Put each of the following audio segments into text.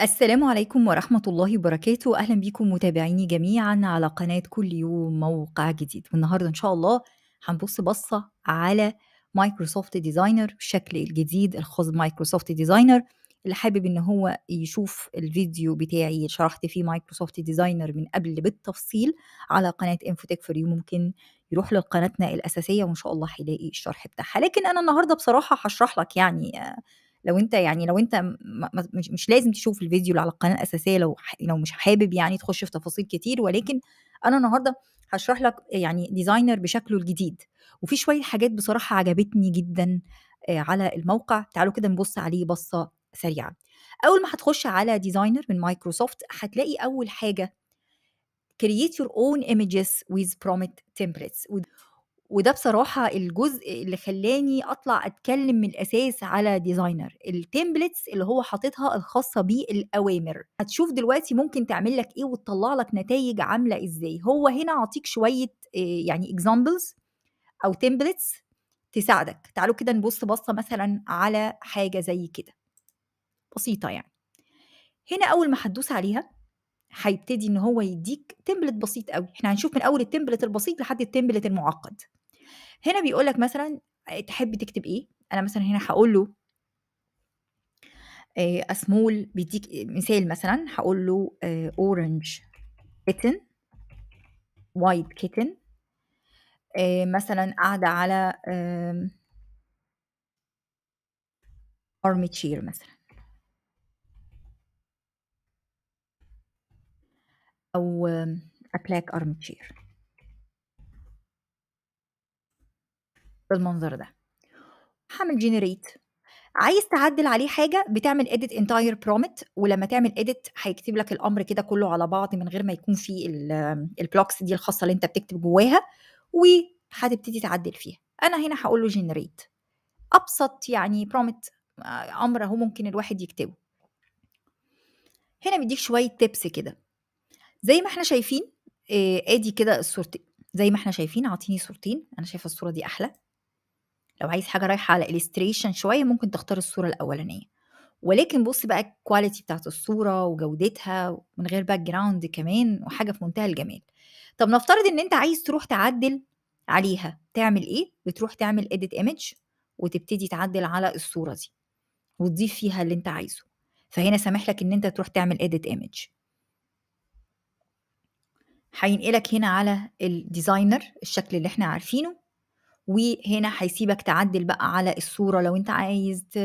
السلام عليكم ورحمة الله وبركاته أهلا بيكم متابعيني جميعا على قناة كل يوم موقع جديد والنهاردة إن شاء الله هنبص بصة على مايكروسوفت ديزاينر الشكل الجديد الخاص بمايكروسوفت ديزاينر اللي حابب ان هو يشوف الفيديو بتاعي شرحت فيه مايكروسوفت ديزاينر من قبل بالتفصيل على قناه انفوتك فور يو ممكن يروح لقناتنا الاساسيه وان شاء الله هيلاقي الشرح بتاعها لكن انا النهارده بصراحه هشرح لك يعني آه، لو انت يعني لو انت مش, لازم تشوف الفيديو اللي على القناه الاساسيه لو لو مش حابب يعني تخش في تفاصيل كتير ولكن انا النهارده هشرح لك يعني ديزاينر بشكله الجديد وفي شويه حاجات بصراحه عجبتني جدا آه، على الموقع تعالوا كده نبص عليه بصه سريعه اول ما هتخش على ديزاينر من مايكروسوفت هتلاقي اول حاجه create your own images with prompt templates وده بصراحة الجزء اللي خلاني أطلع أتكلم من الأساس على ديزاينر التمبلتس اللي هو حاططها الخاصة بالأوامر هتشوف دلوقتي ممكن تعمل لك إيه وتطلع لك نتائج عاملة إزاي هو هنا أعطيك شوية آه، يعني examples أو تمبلتس تساعدك تعالوا كده نبص بصة مثلا على حاجة زي كده بسيطة يعني هنا أول ما هتدوس عليها هيبتدي ان هو يديك تمبلت بسيط قوي احنا هنشوف من اول التمبلت البسيط لحد التمبلت المعقد هنا بيقول لك مثلا آه، تحب تكتب ايه انا مثلا هنا هقول له آه، اسمول بيديك مثال مثلا هقول له اورنج كيتن وايت كيتن مثلا قاعده على ارمي تشير مثلا أو أبلاك أرمتشير بالمنظر ده هعمل جنريت عايز تعدل عليه حاجه بتعمل اديت انتاير برومت ولما تعمل اديت هيكتب لك الامر كده كله على بعض من غير ما يكون في البلوكس دي الخاصه اللي انت بتكتب جواها وهتبتدي تعدل فيها انا هنا هقول له جنريت ابسط يعني برومت امر اهو ممكن الواحد يكتبه هنا بيديك شويه تيبس كده زي ما إحنا شايفين آه، آدي كده الصورتين، زي ما إحنا شايفين أعطيني صورتين، أنا شايفة الصورة دي أحلى، لو عايز حاجة رايحة على الستريشن شوية ممكن تختار الصورة الأولانية، ولكن بُص بقى الكواليتي بتاعت الصورة وجودتها من غير باك جراوند كمان وحاجة في منتهى الجمال. طب نفترض إن أنت عايز تروح تعدِّل عليها، تعمل إيه؟ بتروح تعمل اديت ايمج وتبتدي تعدِّل على الصورة دي، وتضيف فيها اللي أنت عايزه، فهنا سامح لك إن أنت تروح تعمل اديت ايمج هينقلك هنا على الديزاينر الشكل اللي احنا عارفينه وهنا هيسيبك تعدل بقى على الصوره لو انت عايز ت...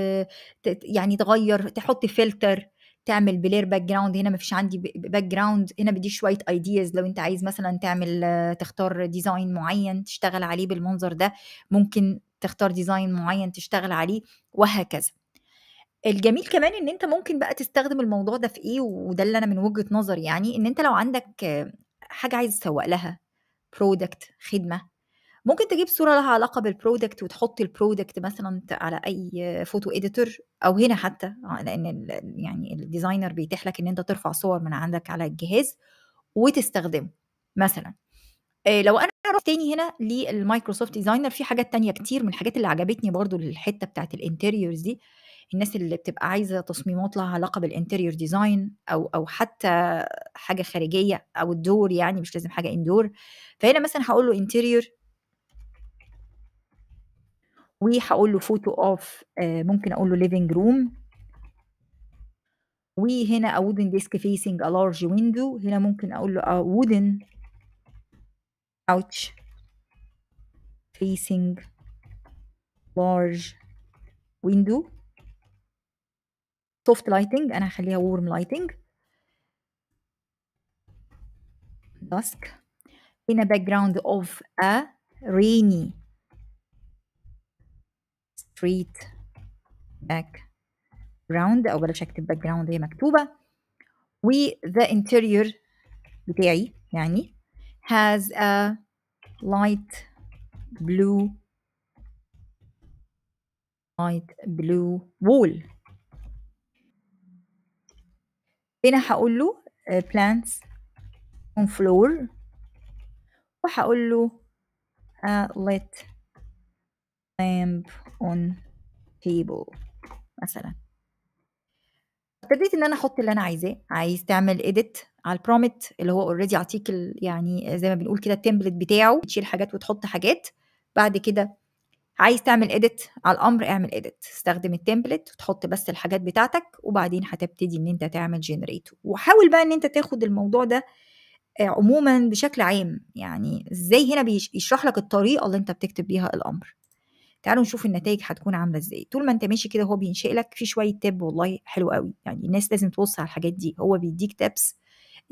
ت... يعني تغير تحط فلتر تعمل بلير باك جراوند هنا مفيش عندي باك جراوند هنا بدي شويه ايدياز لو انت عايز مثلا تعمل تختار ديزاين معين تشتغل عليه بالمنظر ده ممكن تختار ديزاين معين تشتغل عليه وهكذا الجميل كمان ان انت ممكن بقى تستخدم الموضوع ده في ايه وده اللي انا من وجهه نظري يعني ان انت لو عندك حاجه عايز تسوق لها برودكت خدمه ممكن تجيب صوره لها علاقه بالبرودكت وتحط البرودكت مثلا على اي فوتو اديتور او هنا حتى آه، لان يعني الديزاينر بيتيح لك ان انت ترفع صور من عندك على الجهاز وتستخدمه مثلا آه، لو انا رحت تاني هنا للمايكروسوفت ديزاينر في حاجات تانية كتير من الحاجات اللي عجبتني برضو الحته بتاعت الانتيريورز دي الناس اللي بتبقى عايزه تصميمات لها علاقه بالانتريور ديزاين او او حتى حاجه خارجيه او الدور يعني مش لازم حاجه اندور فهنا مثلا هقول له انتريور وهقول له فوتو اوف آه، ممكن اقول له ليفنج روم وهنا a wooden desk facing a large window هنا ممكن اقول له a wooden couch facing large window soft lighting and انا هخليها warm lighting dusk in a background of a rainy street background او بلاش اكتب background هي مكتوبة We the interior بتاعي يعني has a light blue light blue wall هنا هقول له آه, plants on floor وهقول له آه, let lamp on table مثلا ابتديت ان انا احط اللي انا عايزاه عايز تعمل edit على البرومت اللي هو اوريدي يعطيك يعني زي ما بنقول كده التمبلت بتاعه تشيل حاجات وتحط حاجات بعد كده عايز تعمل اديت على الامر اعمل اديت استخدم التمبلت وتحط بس الحاجات بتاعتك وبعدين هتبتدي ان انت تعمل جنريت وحاول بقى ان انت تاخد الموضوع ده آه، عموما بشكل عام يعني ازاي هنا بيشرح لك الطريقه اللي انت بتكتب بيها الامر تعالوا نشوف النتائج هتكون عامله ازاي طول ما انت ماشي كده هو بينشئ لك في شويه تاب والله حلو قوي يعني الناس لازم تبص على الحاجات دي هو بيديك تابس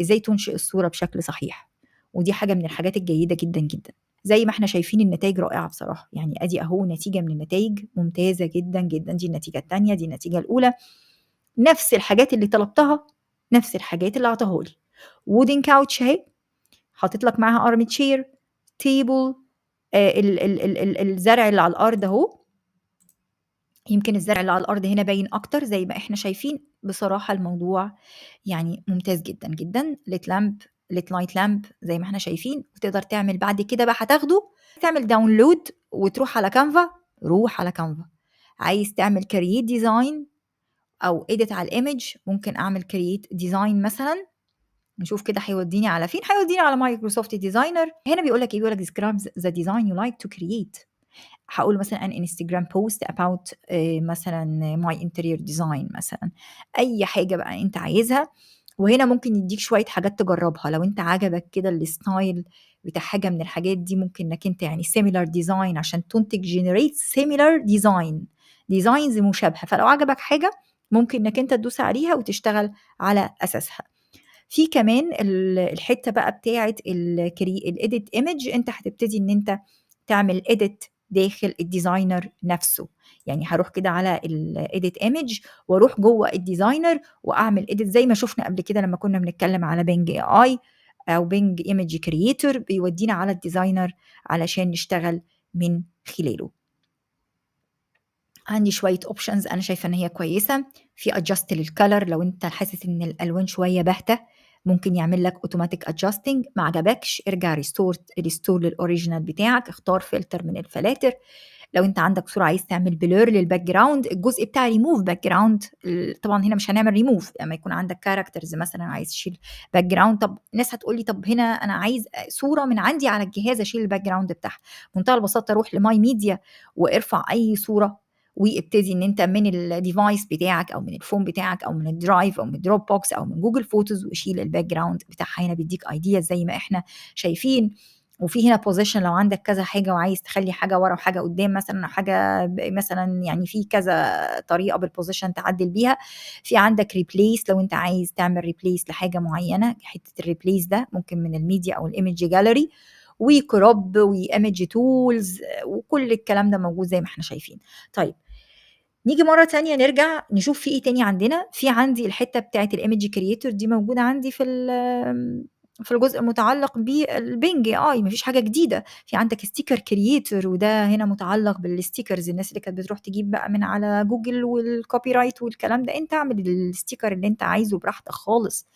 ازاي تنشئ الصوره بشكل صحيح ودي حاجه من الحاجات الجيده جدا جدا زي ما احنا شايفين النتائج رائعه بصراحه يعني ادي اهو نتيجه من النتائج ممتازه جدا جدا دي النتيجه الثانيه دي النتيجه الاولى نفس الحاجات اللي طلبتها نفس الحاجات اللي اعطاها لي وودن كاوتش اهي حاطط لك معاها ارمي تشير تيبل ال ال الزرع اللي على الارض اهو يمكن الزرع اللي على الارض هنا باين اكتر زي ما احنا شايفين بصراحه الموضوع يعني ممتاز جدا جدا ليت لامب نايت لامب زي ما احنا شايفين وتقدر تعمل بعد كده بقى هتاخده تعمل داونلود وتروح على كانفا روح على كانفا عايز تعمل كرييت ديزاين او اديت على الايمج ممكن اعمل كرييت ديزاين مثلا نشوف كده هيوديني على فين هيوديني على مايكروسوفت ديزاينر هنا بيقول لك ايه بيقول لك ديسكرايب ذا ديزاين يو لايك تو كرييت هقول مثلا ان انستجرام بوست اباوت مثلا ماي انتيرير ديزاين مثلا اي حاجه بقى انت عايزها وهنا ممكن يديك شويه حاجات تجربها لو انت عجبك كده الستايل بتاع حاجه من الحاجات دي ممكن انك انت يعني سيميلار ديزاين عشان تنتج جنريت سيميلار ديزاين ديزاينز مشابهه فلو عجبك حاجه ممكن انك انت تدوس عليها وتشتغل على اساسها في كمان الحته بقى بتاعه الايديت ايمج انت هتبتدي ان انت تعمل ايديت داخل الديزاينر نفسه يعني هروح كده على الايديت ايمج واروح جوه الديزاينر واعمل ايديت زي ما شفنا قبل كده لما كنا بنتكلم على بينج اي اي او بينج ايمج كرييتور بيودينا على الديزاينر علشان نشتغل من خلاله عندي شوية اوبشنز أنا شايفة إن هي كويسة في adjust للكلر لو أنت حاسس إن الألوان شوية باهتة ممكن يعمل لك اوتوماتيك ادجاستنج ما عجبكش ارجع ريستور ريستور للاوريجينال بتاعك اختار فلتر من الفلاتر لو انت عندك صوره عايز تعمل بلور للباك جراوند الجزء بتاع ريموف باك جراوند طبعا هنا مش هنعمل ريموف لما يكون عندك كاركترز مثلا عايز تشيل باك جراوند طب ناس هتقول لي طب هنا انا عايز صوره من عندي على الجهاز اشيل الباك جراوند بتاعها منتهى البساطه اروح لماي ميديا وارفع اي صوره وابتدي ان انت من الديفايس بتاعك او من الفون بتاعك او من الدرايف او من دروب بوكس او من جوجل فوتوز وشيل الباك جراوند بتاعها هنا بيديك ايديا زي ما احنا شايفين وفي هنا بوزيشن لو عندك كذا حاجه وعايز تخلي حاجه ورا وحاجه قدام مثلا حاجه مثلا يعني في كذا طريقه بالبوزيشن تعدل بيها في عندك ريبليس لو انت عايز تعمل ريبليس لحاجه معينه حته الريبليس ده ممكن من الميديا او الايمج جاليري وكروب وايمج تولز وكل الكلام ده موجود زي ما احنا شايفين طيب نيجي مره تانية نرجع نشوف في ايه تاني عندنا في عندي الحته بتاعه الايمج كرييتور دي موجوده عندي في في الجزء المتعلق بالبنج اي مفيش حاجه جديده في عندك ستيكر كرييتور وده هنا متعلق بالستيكرز الناس اللي كانت بتروح تجيب بقى من على جوجل والكوبي رايت والكلام ده انت اعمل الستيكر اللي انت عايزه براحتك خالص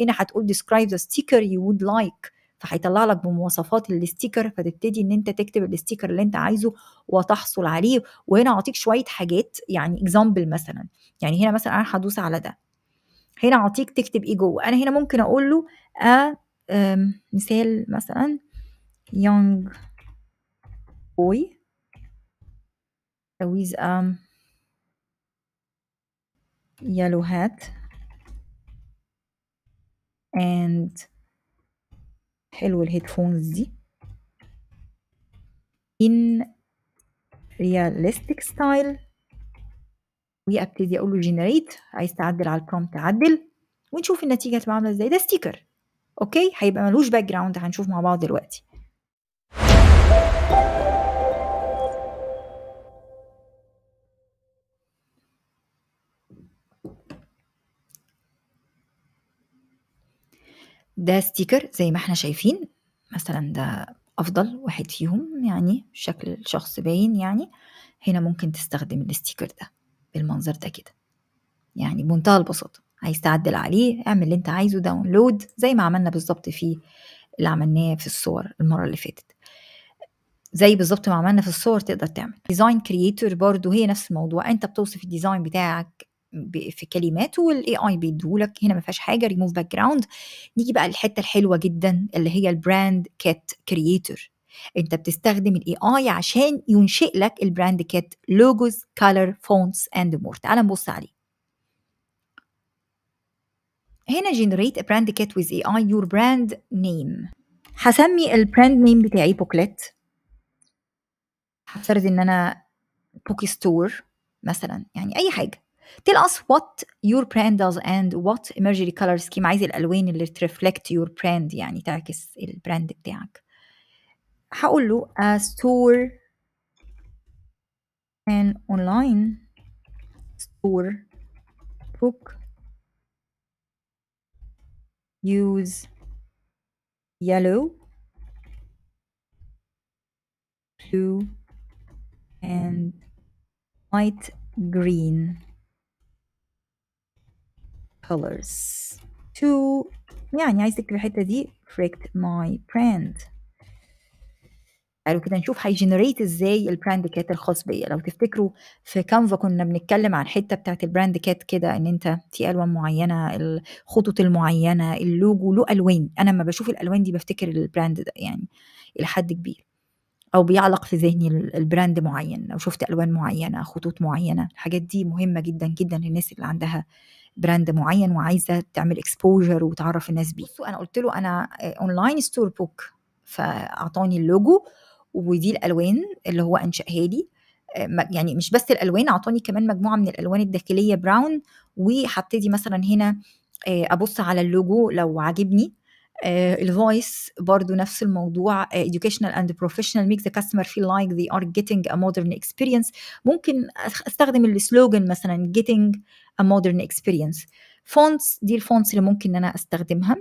هنا هتقول ذا ستيكر يو وود لايك like فهيطلع لك بمواصفات الاستيكر فتبتدي ان انت تكتب الاستيكر اللي انت عايزه وتحصل عليه وهنا اعطيك شويه حاجات يعني اكزامبل مثلا يعني هنا مثلا انا هدوس على ده هنا اعطيك تكتب ايه جوه انا هنا ممكن اقول له آه مثال مثلا young boy with a um، yellow hat and حلو الهيدفونز دي in realistic style وابتدي اقول له generate عايز تعدل على البرومت عدل ونشوف النتيجه هتبقى عامله ازاي ده ستيكر اوكي هيبقى ملوش باك جراوند هنشوف مع بعض دلوقتي ده ستيكر زي ما احنا شايفين مثلا ده افضل واحد فيهم يعني شكل الشخص باين يعني هنا ممكن تستخدم الستيكر ده بالمنظر ده كده يعني بمنتهى البساطه عايز تعدل عليه اعمل اللي انت عايزه داونلود زي ما عملنا بالظبط في اللي عملناه في الصور المره اللي فاتت زي بالظبط ما عملنا في الصور تقدر تعمل ديزاين كرييتور برضو هي نفس الموضوع انت بتوصف الديزاين بتاعك في كلماته والاي اي بيديهولك هنا ما فيهاش حاجه ريموف باك جراوند نيجي بقى للحته الحلوه جدا اللي هي البراند كات كرييتور انت بتستخدم الاي اي عشان ينشئ لك البراند كات لوجوز كالر فونتس اند مور تعال نبص عليه هنا generate a brand ويز with AI your brand name هسمي البراند نيم بتاعي بوكلت هفترض ان انا بوكي ستور مثلا يعني اي حاجه tell us what your brand does and what emergency color scheme عايز الالوان اللي ترفلكت your brand يعني تعكس البراند بتاعك هقول له a store an online store book use yellow blue and light green colors to يعني عايز تكتب الحتة دي freaked my brand تعالوا كده نشوف هيجنريت ازاي البراند كات الخاص بيا لو تفتكروا في كانفا كنا بنتكلم عن الحته بتاعه البراند كات كده ان انت في الوان معينه الخطوط المعينه اللوجو له الوان انا لما بشوف الالوان دي بفتكر البراند ده يعني الى حد كبير او بيعلق في ذهني البراند معين او شفت الوان معينه خطوط معينه الحاجات دي مهمه جدا جدا للناس اللي عندها براند معين وعايزه تعمل اكسبوجر وتعرف الناس بيه انا قلت له انا اونلاين ستور بوك فاعطاني اللوجو ودي الالوان اللي هو انشاها لي آه، يعني مش بس الالوان اعطاني كمان مجموعه من الالوان الداخليه براون وهبتدي مثلا هنا آه، ابص على اللوجو لو عاجبني آه، الفويس برضو نفس الموضوع آه، educational and professional make the customer feel like they are getting a modern experience ممكن استخدم السلوجن مثلا getting a modern experience فونتس دي الفونتس اللي ممكن ان انا استخدمها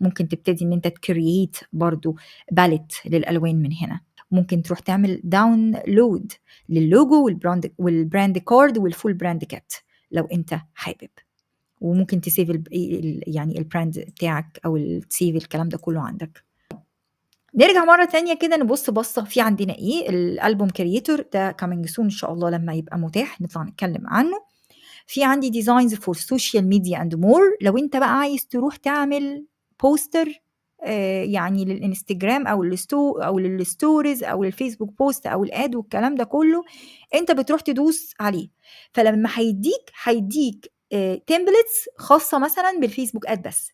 ممكن تبتدي ان انت تكرييت برضو باليت للالوان من هنا ممكن تروح تعمل داونلود للوجو والبراند والبراند كارد والفول براند كات لو انت حابب وممكن تسيف الـ يعني البراند بتاعك او تسيف الكلام ده كله عندك نرجع مرة تانية كده نبص بصة في عندنا ايه الالبوم كرييتور ده كامينج سون ان شاء الله لما يبقى متاح نطلع نتكلم عنه في عندي ديزاينز فور سوشيال ميديا اند مور لو انت بقى عايز تروح تعمل بوستر آه، يعني للانستجرام او للستو او للستوريز او للفيسبوك بوست او الاد والكلام ده كله انت بتروح تدوس عليه فلما هيديك هيديك تمبلتس آه، خاصه مثلا بالفيسبوك اد بس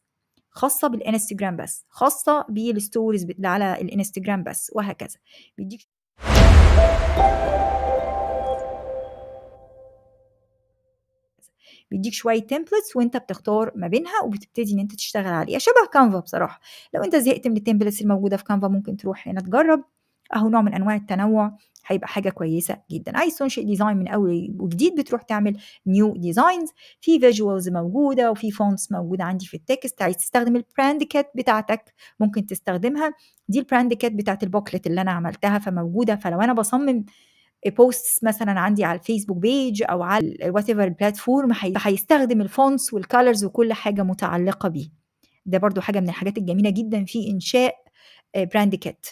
خاصه بالانستجرام بس خاصه بالستوريز اللي على الانستجرام بس وهكذا بيديك بيديك شويه تمبلتس وانت بتختار ما بينها وبتبتدي ان انت تشتغل عليها شبه كانفا بصراحه لو انت زهقت من التمبلتس الموجوده في كانفا ممكن تروح هنا تجرب اهو نوع من انواع التنوع هيبقى حاجه كويسه جدا عايز تنشئ ديزاين من اول وجديد بتروح تعمل نيو ديزاينز في فيجوالز موجوده وفي فونتس موجوده عندي في التكست عايز تستخدم البراند كات بتاعتك ممكن تستخدمها دي البراند كات بتاعت البوكلت اللي انا عملتها فموجوده فلو انا بصمم بوست مثلا عندي على الفيسبوك بيج او على وات ايفر بلاتفورم هيستخدم الفونتس والكالرز وكل حاجه متعلقه بيه ده برضو حاجه من الحاجات الجميله جدا في انشاء براند كات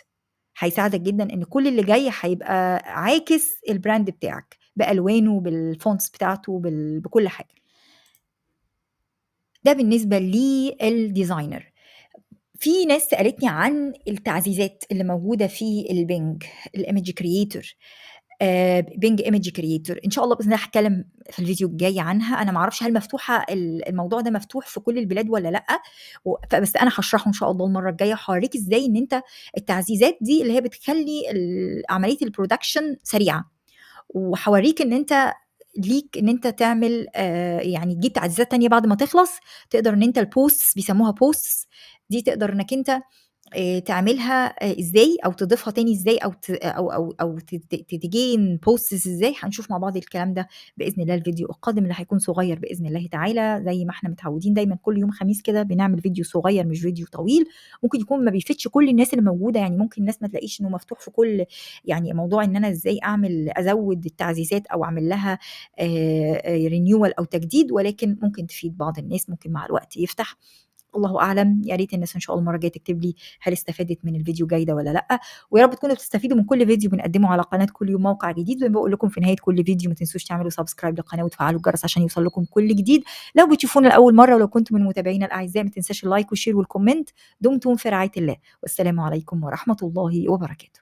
هيساعدك جدا ان كل اللي جاي هيبقى عاكس البراند بتاعك بالوانه بالفونتس بتاعته بال... بكل حاجه ده بالنسبه للديزاينر في ناس سالتني عن التعزيزات اللي موجوده في البنج الايمج كرييتور آه بينج ايمج كرييتور ان شاء الله باذن الله هتكلم في الفيديو الجاي عنها انا ما اعرفش هل مفتوحه الموضوع ده مفتوح في كل البلاد ولا لا بس انا هشرحه ان شاء الله المره الجايه هوريك ازاي ان انت التعزيزات دي اللي هي بتخلي عمليه البرودكشن سريعه وهوريك ان انت ليك ان انت تعمل آه، يعني تجيب تعزيزات تانية بعد ما تخلص تقدر ان انت البوستس بيسموها بوستس دي تقدر انك انت آه، تعملها آه، ازاي او تضيفها تاني ازاي او او او او بوستس ازاي هنشوف مع بعض الكلام ده باذن الله الفيديو القادم اللي هيكون صغير باذن الله تعالى زي ما احنا متعودين دايما كل يوم خميس كده بنعمل فيديو صغير مش فيديو طويل ممكن يكون ما بيفيدش كل الناس اللي موجوده يعني ممكن الناس ما تلاقيش انه مفتوح في كل يعني موضوع ان انا ازاي اعمل ازود التعزيزات او اعمل لها رينيوال آه، او تجديد ولكن ممكن تفيد بعض الناس ممكن مع الوقت يفتح الله اعلم يا ريت الناس ان شاء الله المره الجايه تكتب لي هل استفادت من الفيديو جيده ولا لا ويا رب تكونوا بتستفيدوا من كل فيديو بنقدمه على قناه كل يوم موقع جديد زي بقول لكم في نهايه كل فيديو ما تنسوش تعملوا سبسكرايب للقناه وتفعلوا الجرس عشان يوصل لكم كل جديد لو بتشوفونا لاول مره ولو كنتم من متابعينا الاعزاء ما تنساش اللايك والشير والكومنت دمتم في رعايه الله والسلام عليكم ورحمه الله وبركاته